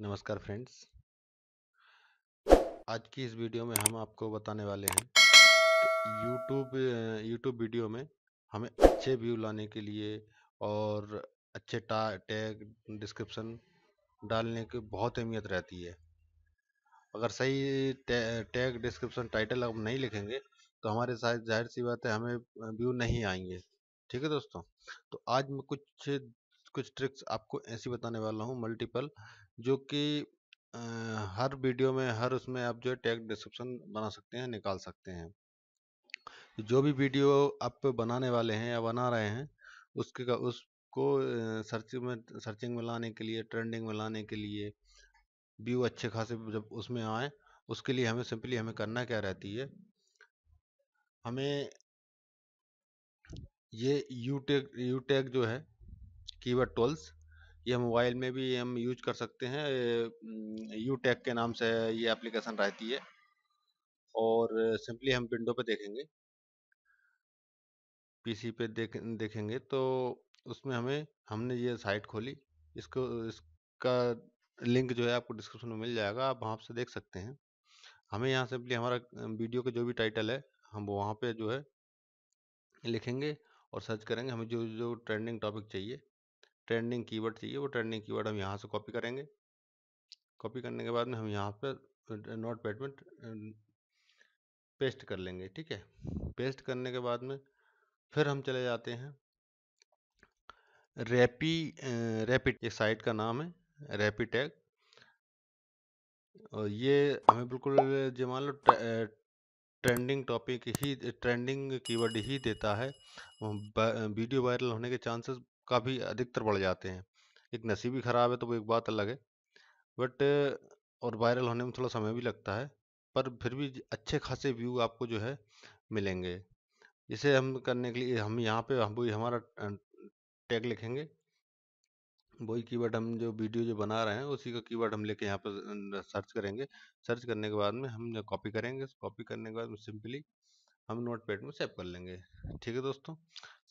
नमस्कार फ्रेंड्स आज की इस वीडियो में हम आपको बताने वाले हैं यूट्यूब यूट्यूब वीडियो में हमें अच्छे व्यू लाने के लिए और अच्छे टैग डिस्क्रिप्शन डालने की बहुत अहमियत रहती है अगर सही टैग डिस्क्रिप्शन टाइटल हम नहीं लिखेंगे तो हमारे साथ जाहिर सी बात है हमें व्यू नहीं आएंगे ठीक है दोस्तों तो आज मैं कुछ कुछ ट्रिक्स आपको ऐसी बताने वाला हूँ मल्टीपल जो कि हर वीडियो में हर उसमें आप जो है टैग डिस्क्रिप्शन बना सकते हैं निकाल सकते हैं जो भी वीडियो आप बनाने वाले हैं या बना रहे हैं उसके का उसको सर्चिंग में सर्चिंग में लाने के लिए ट्रेंडिंग में लाने के लिए व्यू अच्छे खासे जब उसमें आए उसके लिए हमें सिंपली हमें करना क्या रहती है हमें ये यू टैग यू टैग जो है कीवर्ड टोल्स ये मोबाइल में भी हम यूज कर सकते हैं यू टैग e के नाम से ये एप्लीकेशन रहती है और सिंपली हम विंडो पे देखेंगे पीसी पे देख देखेंगे तो उसमें हमें हमने ये साइट खोली इसको इसका लिंक जो है आपको डिस्क्रिप्शन में मिल जाएगा आप वहाँ से देख सकते हैं हमें यहाँ सिंपली हमारा वीडियो के जो भी टाइटल है हम वहाँ पे जो है लिखेंगे और सर्च करेंगे हमें जो जो ट्रेंडिंग टॉपिक चाहिए ट्रेंडिंग कीवर्ड चाहिए वो ट्रेंडिंग कीवर्ड हम यहाँ से कॉपी करेंगे कॉपी करने के बाद में हम यहाँ पर नोट पैड में पेस्ट कर लेंगे ठीक है पेस्ट करने के बाद में फिर हम चले जाते हैं रैपी रैपिड एक साइट का नाम है रैपी टैग और ये हमें बिल्कुल जो मान लो ट्रेंडिंग टॉपिक ही ट्रेंडिंग कीवर्ड ही देता है वीडियो वायरल होने के चांसेस काफ़ी अधिकतर बढ़ जाते हैं एक नसीब ही ख़राब है तो वो एक बात अलग है बट और वायरल होने में थोड़ा समय भी लगता है पर फिर भी अच्छे खासे व्यू आपको जो है मिलेंगे इसे हम करने के लिए हम यहाँ पे हम वही हमारा टैग लिखेंगे वही कीवर्ड हम जो वीडियो जो बना रहे हैं उसी का कीवर्ड हम लेके यहाँ पर सर्च करेंगे सर्च करने के बाद में हम कॉपी करेंगे कॉपी करने के बाद में सिंपली हम नोट पैड में सेव कर लेंगे ठीक है दोस्तों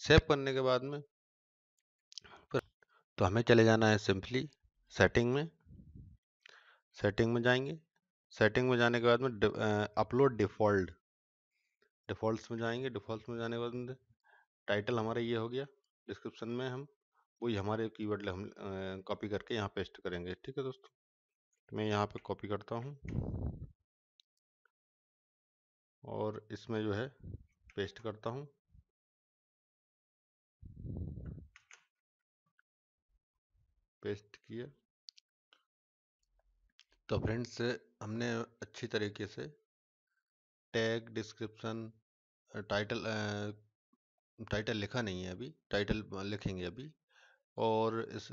सेव करने के बाद में तो हमें चले जाना है सिंपली सेटिंग में सेटिंग में जाएंगे सेटिंग में जाने के बाद में अपलोड डिफ़ॉल्ट डिफ़ॉल्ट में जाएंगे डिफ़ॉल्ट में जाने के बाद टाइटल हमारा ये हो गया डिस्क्रिप्शन में हम वही हमारे कीवर्ड हम कॉपी करके यहाँ पेस्ट करेंगे ठीक है दोस्तों तो मैं यहाँ पे कॉपी करता हूँ और इसमें जो है पेस्ट करता हूँ पेस्ट किया तो फ्रेंड्स हमने अच्छी तरीके से टैग डिस्क्रिप्शन टाइटल टाइटल लिखा नहीं है अभी टाइटल लिखेंगे अभी और इस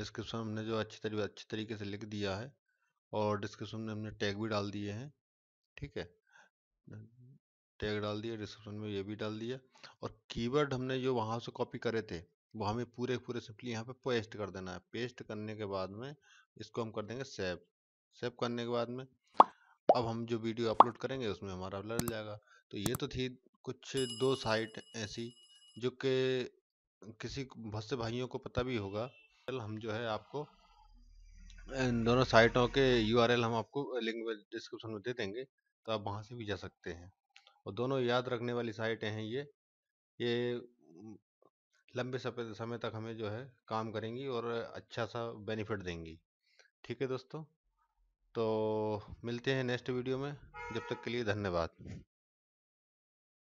डिस्क्रिप्शन हमने जो अच्छी तरीके अच्छी तरीके से लिख दिया है और डिस्क्रिप्शन में हमने टैग भी डाल दिए हैं ठीक है टैग डाल दिया डिस्क्रिप्शन में ये भी डाल दिया और कीवर्ड हमने जो वहाँ से कॉपी करे थे वो हमें पूरे पूरे सिंपली यहाँ पे पेस्ट कर देना है पेस्ट करने के बाद में इसको हम कर देंगे सेव सेव करने के बाद में अब हम जो वीडियो अपलोड करेंगे उसमें हमारा लड़ जाएगा तो ये तो थी कुछ दो साइट ऐसी जो कि किसी बहुत से भाइयों को पता भी होगा चल हम जो है आपको इन दोनों साइटों के यूआरएल हम आपको लिंक में डिस्क्रिप्शन में दे देंगे तो आप वहाँ से भी जा सकते हैं और दोनों याद रखने वाली साइटें हैं ये ये लंबे समय तक हमें जो है काम करेंगी और अच्छा सा बेनिफिट देंगी ठीक है दोस्तों तो मिलते हैं नेक्स्ट वीडियो में जब तक के लिए धन्यवाद